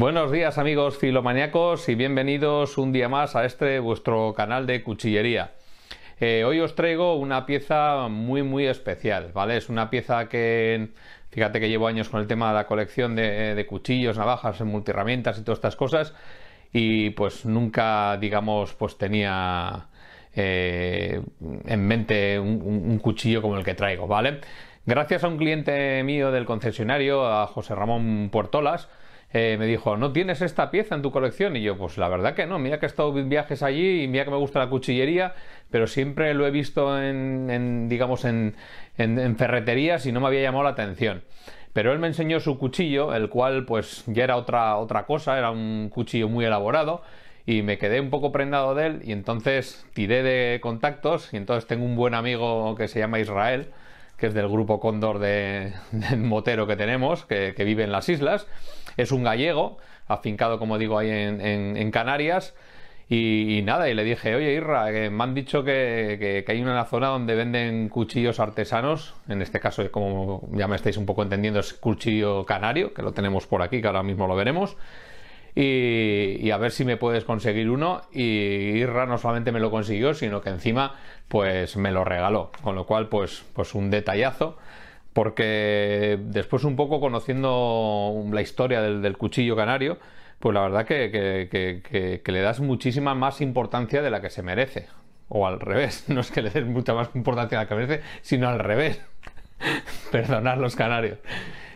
Buenos días amigos filomaniacos y bienvenidos un día más a este vuestro canal de cuchillería. Eh, hoy os traigo una pieza muy muy especial, ¿vale? Es una pieza que, fíjate que llevo años con el tema de la colección de, cuchillos, navajas, multiherramientas y todas estas cosas y pues nunca, digamos, pues tenía eh, en mente un, cuchillo como el que traigo, ¿vale? Gracias a un cliente mío del concesionario, a José Ramón Puertolas, eh, me dijo, ¿no tienes esta pieza en tu colección? Y yo, pues la verdad que no, mira que he estado en viajes allí y mira que me gusta la cuchillería, pero siempre lo he visto en, digamos, en, ferreterías y no me había llamado la atención pero él me enseñó su cuchillo, el cual pues ya era otra, otra cosa, era un cuchillo muy elaborado y me quedé un poco prendado de él y entonces tiré de contactos y entonces tengo un buen amigo que se llama Israel, que es del grupo Cóndor de, Motero que tenemos, que, vive en las islas. Es un gallego, afincado, como digo, ahí en, Canarias. Y, nada, y le dije, oye Irra, eh, me han dicho que, que, hay una zona donde venden cuchillos artesanos, en este caso, como ya me estáis un poco entendiendo, es cuchillo canario, que lo tenemos por aquí, que ahora mismo lo veremos y, a ver si me puedes conseguir uno. Y Irra no solamente me lo consiguió, sino que encima pues me lo regaló. Con lo cual pues, pues un detallazo. Porque después un poco conociendo la historia del, cuchillo canario, pues la verdad que, le das muchísima más importancia de la que se merece o al revés, no es que le des mucha más importancia de la que merece, sino al revés. Perdonad los canarios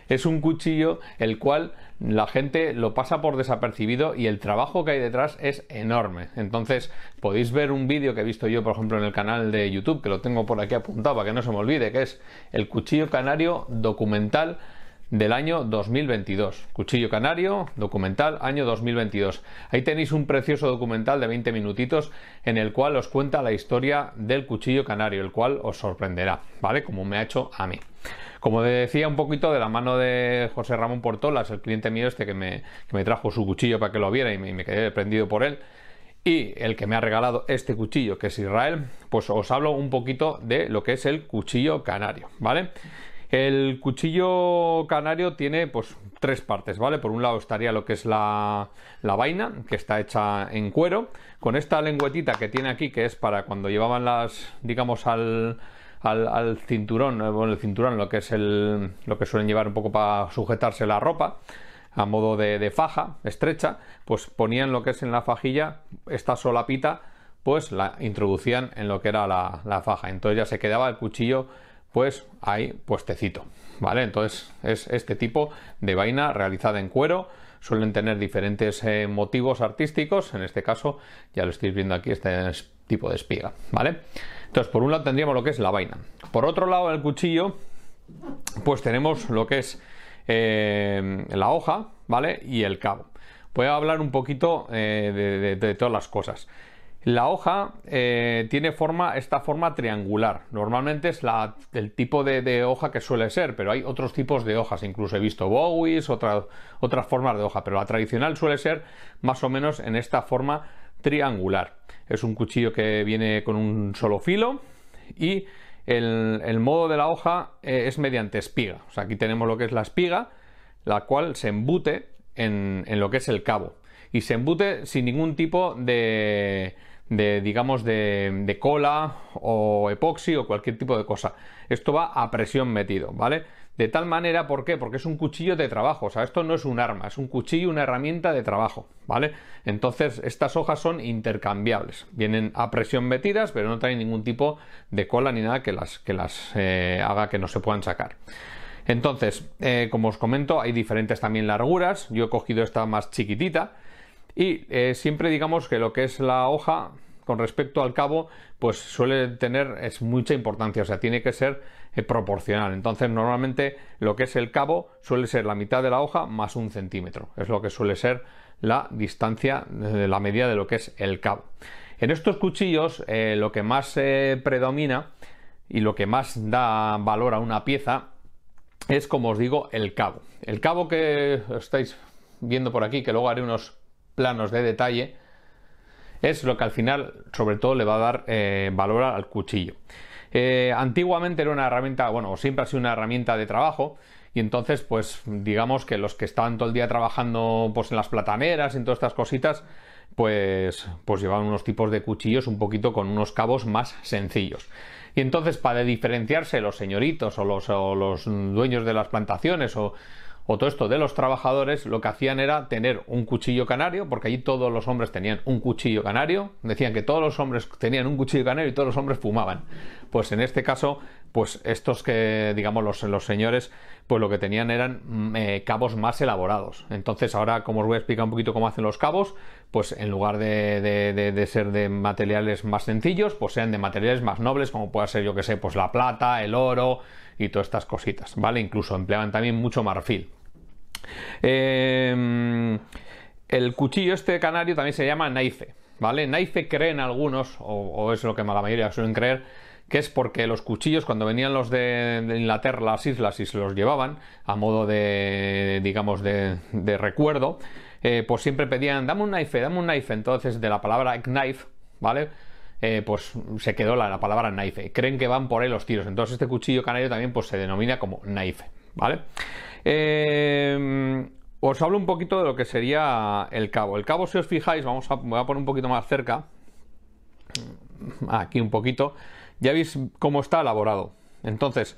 es un cuchillo el cual la gente lo pasa por desapercibido y el trabajo que hay detrás es enorme. Entonces podéis ver un vídeo que he visto yo, por ejemplo, en el canal de YouTube, que lo tengo por aquí apuntado para que no se me olvide, que es el cuchillo canario documental del año 2022. Cuchillo Canario, documental, año 2022. Ahí tenéis un precioso documental de 20 minutitos en el cual os cuenta la historia del cuchillo canario, el cual os sorprenderá, ¿vale? Como me ha hecho a mí. Como decía, un poquito de la mano de José Ramón Portolas, el cliente mío este que me, trajo su cuchillo para que lo viera y me, quedé prendido por él y el que me ha regalado este cuchillo, que es Israel, pues os hablo un poquito de lo que es el cuchillo canario, ¿vale? El cuchillo canario tiene pues tres partes, ¿vale? Por un lado estaría lo que es la, la, vaina, que está hecha en cuero, con esta lengüetita que tiene aquí, que es para cuando llevaban las, digamos, al, al, cinturón, eh, el cinturón, lo que es el, lo que suelen llevar un poco para sujetarse la ropa, a modo de, faja estrecha, pues ponían lo que es en la fajilla esta solapita, pues la introducían en lo que era la, faja. Entonces ya se quedaba el cuchillo pues ahí puestecito, ¿vale? Entonces es este tipo de vaina realizada en cuero, suelen tener diferentes eh, motivos artísticos, en este caso ya lo estáis viendo aquí, este es tipo de espiga, ¿vale? Entonces, por un lado tendríamos lo que es la vaina. Por otro lado, el cuchillo, pues tenemos lo que es eh, la hoja, ¿vale? Y el cabo. Voy a hablar un poquito eh, de, todas las cosas. La hoja eh, tiene forma, esta forma triangular. Normalmente es la, el tipo de, hoja que suele ser, pero hay otros tipos de hojas. Incluso he visto bowies, otra, otras formas de hoja, pero la tradicional suele ser más o menos en esta forma triangular. Es un cuchillo que viene con un solo filo y el, modo de la hoja eh, es mediante espiga. aquí tenemos lo que es la espiga, la cual se embute en, lo que es el cabo. Y se embute sin ningún tipo de, digamos, de, de cola o epoxi o cualquier tipo de cosa. Esto va a presión metido, ¿vale? De tal manera, ¿por qué? Porque es un cuchillo de trabajo, o sea, esto no es un arma, es un cuchillo, una herramienta de trabajo, ¿vale? Entonces, estas hojas son intercambiables, vienen a presión metidas, pero no traen ningún tipo de cola ni nada que las, que las eh, haga que no se puedan sacar. Entonces, eh, como os comento, hay diferentes también larguras, yo he cogido esta más chiquitita y eh, siempre digamos que lo que es la hoja con respecto al cabo, pues suele tener es mucha importancia, o sea, tiene que ser proporcional. Entonces, normalmente lo que es el cabo suele ser la mitad de la hoja más un centímetro. Es lo que suele ser la distancia, de eh, la medida de lo que es el cabo. En estos cuchillos, eh, lo que más eh, predomina y lo que más da valor a una pieza es, como os digo, el cabo. El cabo que estáis viendo por aquí, que luego haré unos planos de detalle, es lo que al final, sobre todo, le va a dar valor al cuchillo. Eh, antiguamente era una herramienta, bueno, siempre ha sido una herramienta de trabajo. Y entonces, pues digamos que los que estaban todo el día trabajando pues, en las plataneras, en todas estas cositas, pues, pues llevaban unos tipos de cuchillos un poquito con unos cabos más sencillos. Y entonces, para diferenciarse los señoritos o los, o los dueños de las plantaciones o, o todo esto de los trabajadores, lo que hacían era tener un cuchillo canario, porque allí todos los hombres tenían un cuchillo canario, decían que todos los hombres tenían un cuchillo canario y todos los hombres fumaban. Pues en este caso, pues estos que, digamos, los, señores, pues lo que tenían eran mm, eh, cabos más elaborados. Entonces ahora, como os voy a explicar un poquito cómo hacen los cabos, pues en lugar de, ser de materiales más sencillos, pues sean de materiales más nobles, como pueda ser, yo que sé, pues la plata, el oro y todas estas cositas, ¿vale? Incluso empleaban también mucho marfil. Eh, el cuchillo este canario también se llama naife, ¿vale? Naife creen algunos, o, es lo que la mayoría suelen creer, que es porque los cuchillos cuando venían los de, Inglaterra las islas y se los llevaban a modo de digamos de recuerdo eh, pues siempre pedían, dame un knife, dame un knife. Entonces, de la palabra knife, ¿vale? Eh, pues se quedó la, palabra knife. Creen que van por ahí los tiros. Entonces, este cuchillo canario también pues, se denomina como knife, ¿vale? Eh, os hablo un poquito de lo que sería el cabo. El cabo, si os fijáis, vamos a, voy a poner un poquito más cerca. Aquí un poquito. Ya veis cómo está elaborado. Entonces,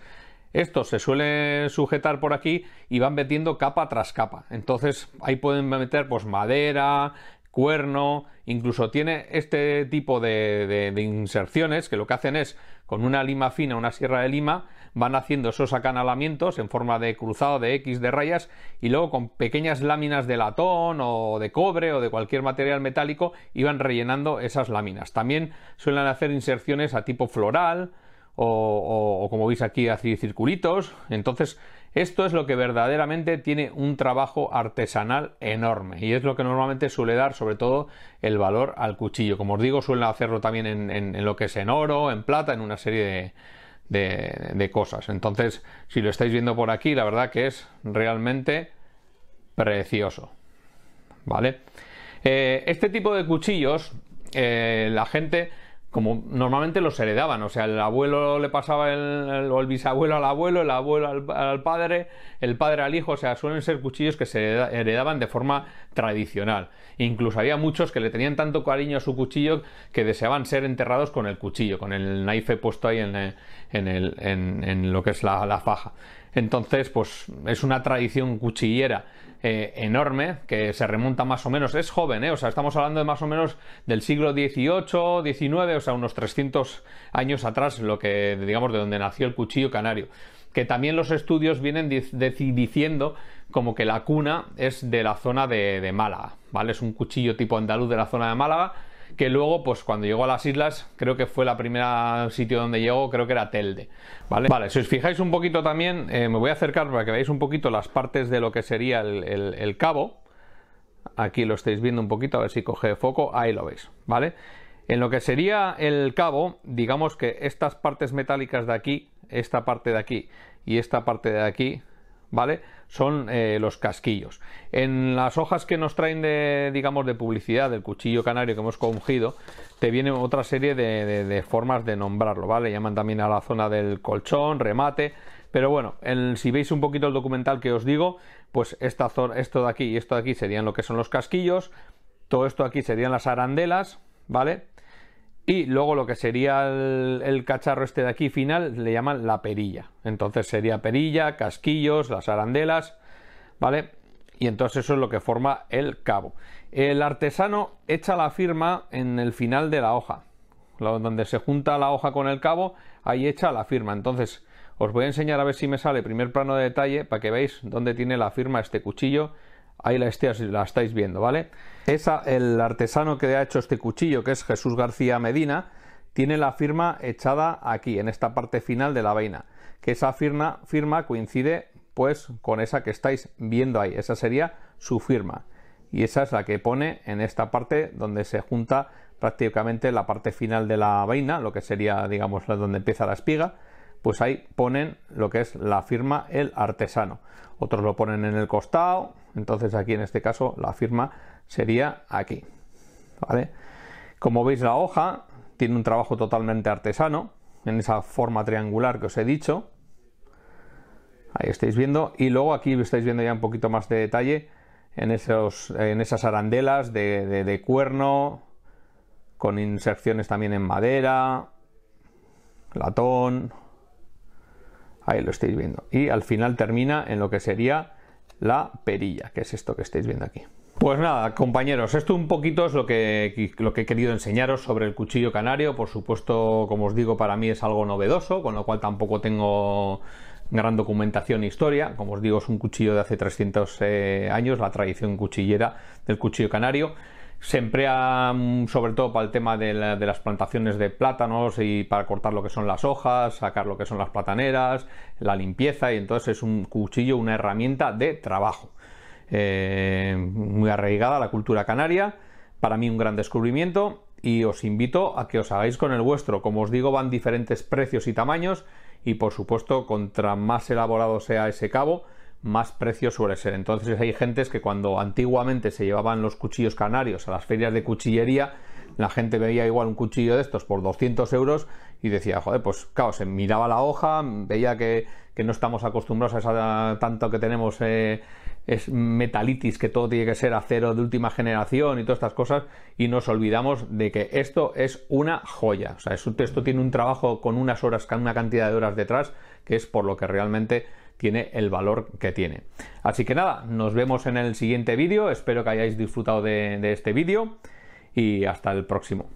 estos se suelen sujetar por aquí y van metiendo capa tras capa. Entonces ahí pueden meter pues madera, cuerno, incluso tiene este tipo de, de, inserciones que lo que hacen es con una lima fina, una sierra de lima, van haciendo esos acanalamientos en forma de cruzado de X de rayas y luego con pequeñas láminas de latón o de cobre o de cualquier material metálico iban rellenando esas láminas. También suelen hacer inserciones a tipo floral, o, como veis aquí así circulitos. Entonces esto es lo que verdaderamente tiene un trabajo artesanal enorme y es lo que normalmente suele dar sobre todo el valor al cuchillo. Como os digo, suelen hacerlo también en, lo que es en oro, en plata, en una serie de, cosas. Entonces, si lo estáis viendo por aquí, la verdad que es realmente precioso. ¿Vale? Eh, este tipo de cuchillos, eh, la gente como normalmente los heredaban, o sea, el abuelo le pasaba el, el bisabuelo al abuelo, el abuelo al, padre, el padre al hijo, o sea, suelen ser cuchillos que se heredaban de forma tradicional. Incluso había muchos que le tenían tanto cariño a su cuchillo que deseaban ser enterrados con el cuchillo, con el naife puesto ahí en, eh, en, lo que es la, la faja. Entonces, pues es una tradición cuchillera eh, enorme que se remonta más o menos, es joven, eh, o sea, estamos hablando de más o menos del siglo XVIII, XIX, o sea, unos 300 años atrás, lo que digamos de donde nació el cuchillo canario. Que también los estudios vienen diciendo como que la cuna es de la zona de Málaga, ¿vale? Es un cuchillo tipo andaluz de la zona de Málaga que luego, pues cuando llegó a las islas, creo que fue la primera sitio donde llegó, creo que era Telde, ¿vale? Vale, si os fijáis un poquito también, eh, me voy a acercar para que veáis un poquito las partes de lo que sería el, el cabo, aquí lo estáis viendo un poquito, a ver si coge foco, ahí lo veis, ¿vale? En lo que sería el cabo, digamos que estas partes metálicas de aquí, esta parte de aquí y esta parte de aquí, ¿vale? Son eh, los casquillos. En las hojas que nos traen de, digamos, de publicidad del cuchillo canario que hemos cogido, te viene otra serie de, formas de nombrarlo, ¿vale? Llaman también a la zona del colchón, remate, pero bueno, si veis un poquito el documental que os digo, pues esta, esto de aquí y esto de aquí serían lo que son los casquillos, todo esto aquí serían las arandelas, ¿vale? Y luego lo que sería el, cacharro este de aquí final le llaman la perilla. Entonces sería perilla, casquillos, las arandelas, ¿vale? Y entonces eso es lo que forma el cabo. El artesano echa la firma en el final de la hoja. Donde se junta la hoja con el cabo, ahí echa la firma. Entonces os voy a enseñar a ver si me sale primer plano de detalle para que veáis dónde tiene la firma este cuchillo Ahí la, estáis, la estáis viendo, ¿vale? Esa, el artesano que ha hecho este cuchillo, que es Jesús García Medina, tiene la firma echada aquí, en esta parte final de la vaina. Que esa firma, firma coincide pues con esa que estáis viendo ahí. Esa sería su firma. Y esa es la que pone en esta parte donde se junta prácticamente la parte final de la vaina, lo que sería, digamos, donde empieza la espiga, pues ahí ponen lo que es la firma el artesano. Otros lo ponen en el costado, entonces aquí en este caso la firma sería aquí. Como veis la hoja tiene un trabajo totalmente artesano en esa forma triangular que os he dicho. Ahí estáis viendo. Y luego aquí estáis viendo ya un poquito más de detalle en, esos, en esas arandelas de, de cuerno, con inserciones también en madera, latón. Ahí lo estáis viendo. Y al final termina en lo que sería la perilla, que es esto que estáis viendo aquí. Pues nada, compañeros, esto un poquito es lo que, lo que he querido enseñaros sobre el cuchillo canario. Por supuesto, como os digo, para mí es algo novedoso, con lo cual tampoco tengo gran documentación e historia. Como os digo, es un cuchillo de hace 300 eh, años, la tradición cuchillera del cuchillo canario. Se emplea mm, sobre todo para el tema de, las plantaciones de plátanos y para cortar lo que son las hojas, sacar lo que son las plataneras, la limpieza y entonces es un cuchillo, una herramienta de trabajo. Eh, muy arraigada la cultura canaria, para mí un gran descubrimiento y os invito a que os hagáis con el vuestro. Como os digo, van diferentes precios y tamaños y por supuesto, contra más elaborado sea ese cabo, más precio suele ser. Entonces hay gentes que cuando antiguamente se llevaban los cuchillos canarios a las ferias de cuchillería, la gente veía igual un cuchillo de estos por 200 euros y decía, joder, pues claro, se miraba la hoja, veía que, no estamos acostumbrados a esa, tanto que tenemos eh, es metalitis, que todo tiene que ser acero de última generación y todas estas cosas, y nos olvidamos de que esto es una joya. O sea, esto, tiene un trabajo con unas horas, una cantidad de horas detrás, que es por lo que realmente tiene el valor que tiene. Así que nada, nos vemos en el siguiente vídeo, espero que hayáis disfrutado de, este vídeo y hasta el próximo.